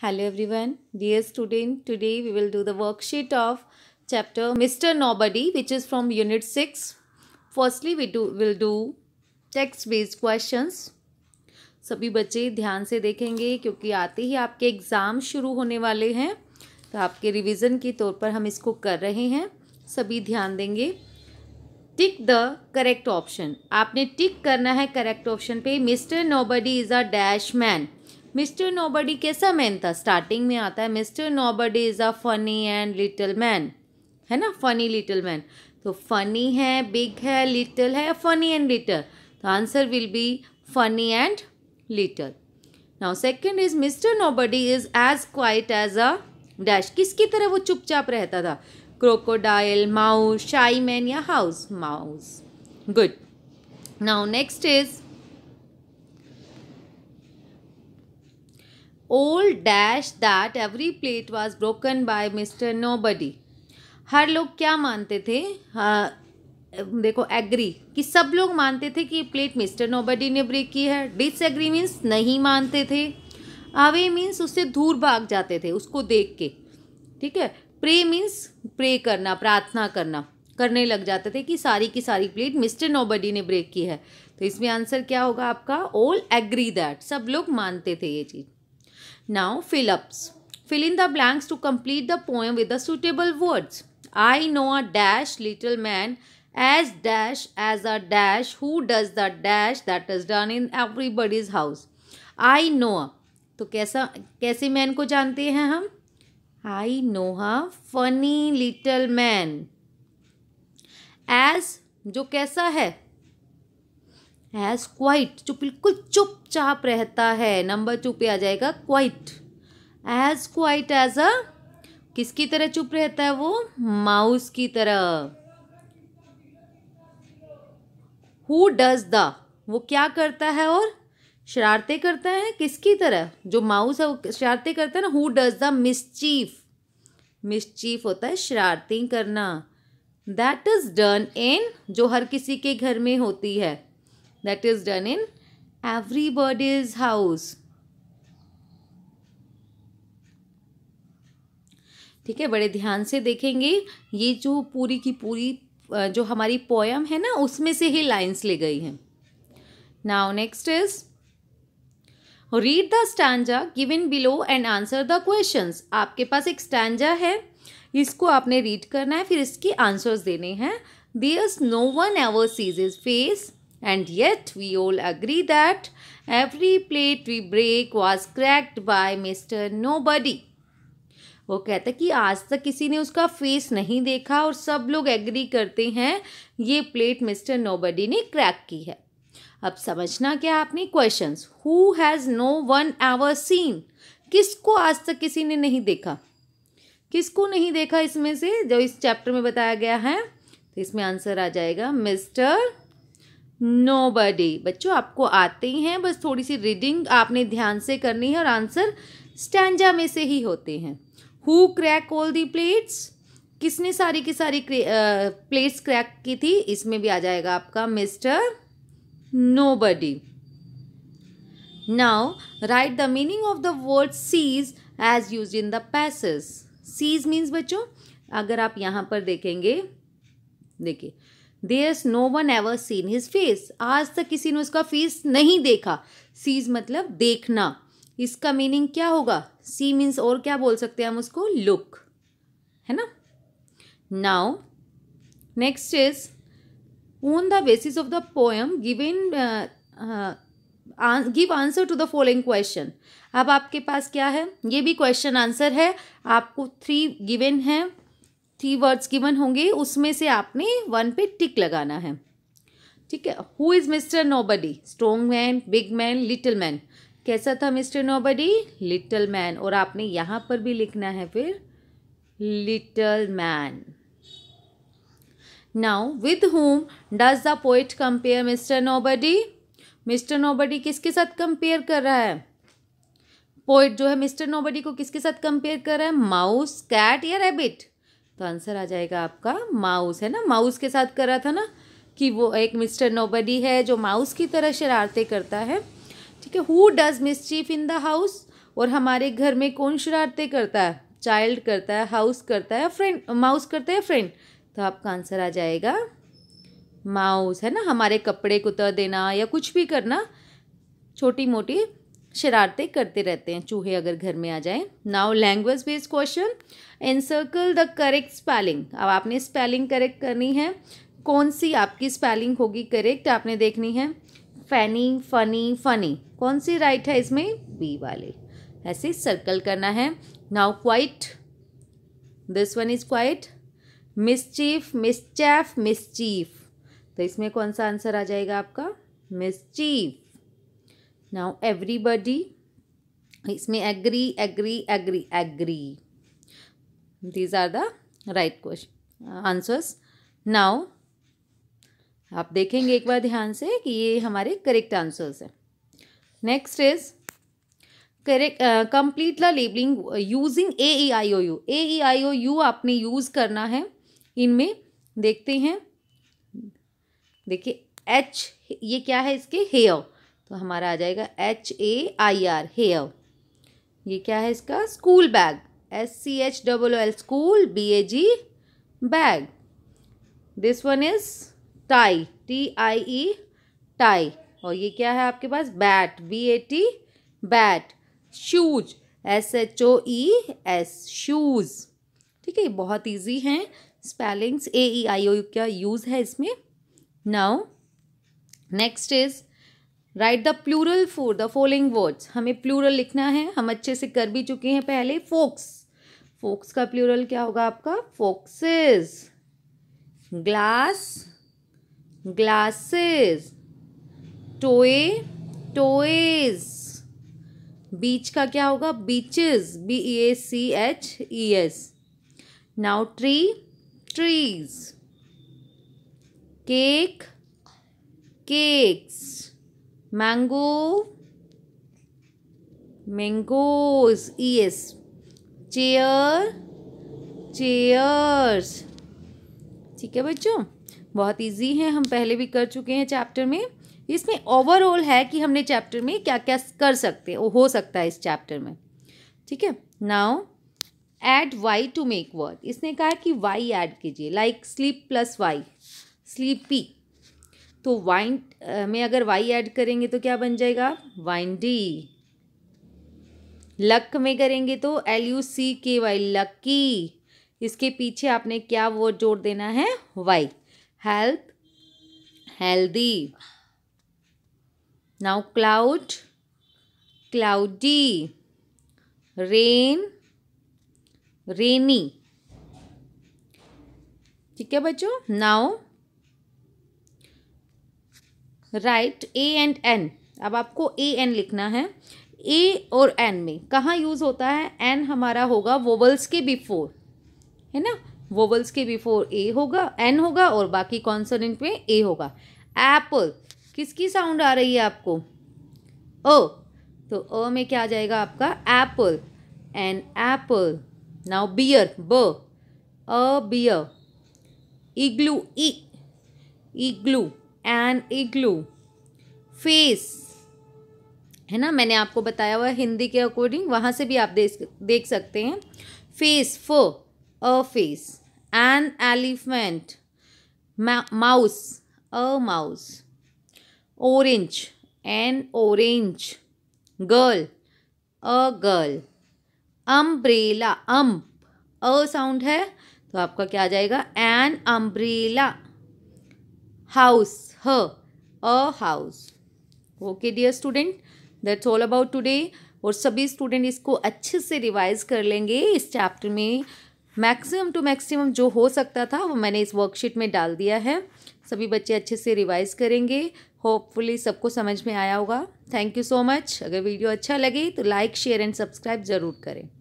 Hello everyone, dear student, today we will do the worksheet of chapter Mr. Nobody which is from unit 6. Firstly, we do will do text based questions. सभी बच्चे ध्यान से देखेंगे क्योंकि आते ही आपके exam शुरू होने वाले हैं तो आपके रिवीजन के तौर पर हम इसको कर रहे हैं सभी ध्यान देंगे टिक द करेक्ट ऑप्शन आपने टिक करना है करेक्ट ऑप्शन पे mister nobody is a dash man mister nobody कैसा मैन था स्टार्टिंग में आता है mister nobody is a funny and little man है ना फनी लिटिल मैन तो फनी है बिग है लिटिल है फनी एंड लिटिल तो answer will be funny and little now second is mister nobody is as quite as a dash किसकी तरह वो चुपचाप रहता था क्रोकोडाइल माउस शाई मैन या house mouse good now next is old dash that every plate was broken by mister nobody हर लोग क्या मानते थे हाँ, देखो एग्री कि सब लोग मानते थे कि ये प्लेट मिस्टर नोबडी ने ब्रेक की है डिसएग्री मीन्स नहीं मानते थे अवे मीन्स उससे दूर भाग जाते थे उसको देख के ठीक है प्रे मीन्स प्रे करना प्रार्थना करना करने लग जाते थे कि सारी की सारी प्लेट मिस्टर नोबडी ने ब्रेक की है तो इसमें आंसर क्या होगा आपका ओल एग्री दैट सब लोग मानते थे ये चीज़ Now fill ups. Fill in the blanks to complete the poem with the suitable words. I know a dash little man as dash as a dash who does the dash that is done in everybody's house. I know तो कैसा कैसे man को जानते हैं हम I know a funny little man as जो कैसा है हैज़ क्वाइट जो बिल्कुल चुपचाप रहता है नंबर टू पे आ जाएगा quite as quite as a किसकी तरह चुप रहता है वो माउस की तरह हु डज द वो क्या करता है और शरारते करता है किसकी तरह जो माउस है वो शरारते करता है ना who does the mischief mischief होता है शरारती करना दैट इज़ डन इन जो हर किसी के घर में होती है that is done in everybody's house ठीक है बड़े ध्यान से देखेंगे ये जो पूरी की पूरी जो हमारी पोयम है ना उसमें से ही लाइन्स ले गई हैं now next is read the stanza given below and answer the questions आपके पास एक स्टैंडा है इसको आपने रीड करना है फिर इसकी आंसर्स देने हैं there's no one ever sees his face And yet we all agree that every plate we break was cracked by Mr. Nobody. वो कहता कि आज तक किसी ने उसका फेस नहीं देखा और सब लोग एग्री करते हैं ये प्लेट मिस्टर नोबडी ने क्रैक की है अब समझना क्या आपने questions question who has no one ever seen किसको आज तक किसी ने नहीं देखा किसको नहीं देखा इसमें से जो इस चैप्टर में बताया गया है तो इसमें आंसर आ जाएगा मिस्टर नो बडी बच्चों आपको आते ही हैं बस थोड़ी सी रीडिंग आपने ध्यान से करनी है और आंसर स्टैंडा में से ही होते हैं who crack all the plates किसने सारी की सारी प्लेट्स क्रैक की थी इसमें भी आ जाएगा आपका mister nobody now write the meaning of the word sees as used in the passage sees means बच्चों अगर आप यहाँ पर देखेंगे देखिए there's no one ever seen his face आज तक किसी ने उसका फेस नहीं देखा सीज मतलब देखना इसका मीनिंग क्या होगा सी मीन्स और क्या बोल सकते हैं हम उसको लुक है ना now next is on the basis of the poem in give answer to the following question अब आपके पास क्या है ये भी क्वेश्चन आंसर है आपको थ्री गिवेन हैं थ्री वर्ड्स गिवन होंगे उसमें से आपने वन पे टिक लगाना है ठीक है who is mister nobody strong man big man little man कैसा था मिस्टर नोबडी लिटिल मैन और आपने यहाँ पर भी लिखना है फिर little man now with whom does the poet compare mister nobody mister nobody किसके साथ कंपेयर कर रहा है पोइट जो है मिस्टर नोबडी को किसके साथ कंपेयर कर रहा है माउस कैट या रैबिट तो आंसर आ जाएगा आपका माउस है ना माउस के साथ कर रहा था ना कि वो एक मिस्टर नोबडी है जो माउस की तरह शरारतें करता है ठीक है who does mischief in the house और हमारे घर में कौन शरारतें करता है चाइल्ड करता है हाउस करता है फ्रेंड माउस करता है फ्रेंड तो आपका आंसर आ जाएगा माउस है ना हमारे कपड़े कुतर देना या कुछ भी करना छोटी मोटी शरारतें करते रहते हैं चूहे अगर घर में आ जाए now language based question encircle the correct spelling अब आपने स्पेलिंग करेक्ट करनी है कौन सी आपकी स्पेलिंग होगी करेक्ट आपने देखनी है फैनी फनी फनी कौन सी राइट है इसमें बी वाले ऐसे सर्कल करना है now quite this one is quite miss mischief chaff mischief तो इसमें कौन सा आंसर आ जाएगा आपका मिस चीफ नाउ एवरीबडी इसमें agree agree agree agree these are the right question answers नाउ आप देखेंगे एक बार ध्यान से कि ये हमारे करेक्ट आंसर्स हैं next is correct complete the labelling using A E I O U A E I O U आपने यूज़ करना है इनमें देखते हैं देखिए एच ये क्या है इसके हेयर तो हमारा आ जाएगा H A I R hair ये क्या है इसका school bag S C H double L school B A G bag this one is tie T I E tie और ये क्या है आपके पास bat B A T bat shoes S H O E S shoes ठीक है बहुत easy हैं स्पेलिंग्स ए ई आई ओ क्या यूज है इसमें now next is write the plural for the following words हमें प्लूरल लिखना है हम अच्छे से कर भी चुके हैं पहले फोक्स फोक्स का प्लूरल क्या होगा आपका foxes glass glasses toe toes beach का क्या होगा beaches B A C H E S now tree trees cake cakes mango mangoes E e S chair chairs ठीक है बच्चों बहुत इजी है हम पहले भी कर चुके हैं चैप्टर में इसमें ओवरऑल है कि हमने चैप्टर में क्या क्या कर सकते हैं हो सकता है इस चैप्टर में ठीक है now add Y to make word इसने कहा कि वाई ऐड कीजिए like sleep plus Y sleepy तो वाइन में अगर वाई ऐड करेंगे तो क्या बन जाएगा वाइंडी लक में करेंगे तो एल यू सी के वाई लकी इसके पीछे आपने क्या वो जोड़ देना है Y health healthy now cloud cloudy rain rainy ठीक है बच्चों now write a and an अब आपको ए एन लिखना है ए e और एन में कहाँ यूज़ होता है एन हमारा होगा वोवल्स के बिफोर है ना वोवल्स के बिफोर ए होगा एन होगा और बाकी कॉन्सोनेंट में ए होगा एप्पल किसकी साउंड आ रही है आपको अ तो अ में क्या आ जाएगा आपका apple an apple now bear ब अ बियर इग्लू ई इग्लू एन इग्लू फेस है ना मैंने आपको बताया हुआ हिंदी के अकॉर्डिंग वहाँ से भी आप देख देख सकते हैं फेस फो a face an elephant mouse a mouse orange an orange girl a girl umbrella um a sound है तो आपका क्या आ जाएगा एन अम्ब्रेला हाउस ह a house okay dear student that's all about today और सभी स्टूडेंट इसको अच्छे से रिवाइज कर लेंगे इस चैप्टर में मैक्सिमम टू मैक्सिमम जो हो सकता था वो मैंने इस वर्कशीट में डाल दिया है सभी बच्चे अच्छे से रिवाइज करेंगे होपफुली सबको समझ में आया होगा थैंक यू सो मच अगर वीडियो अच्छा लगे तो लाइक शेयर एंड सब्सक्राइब ज़रूर करें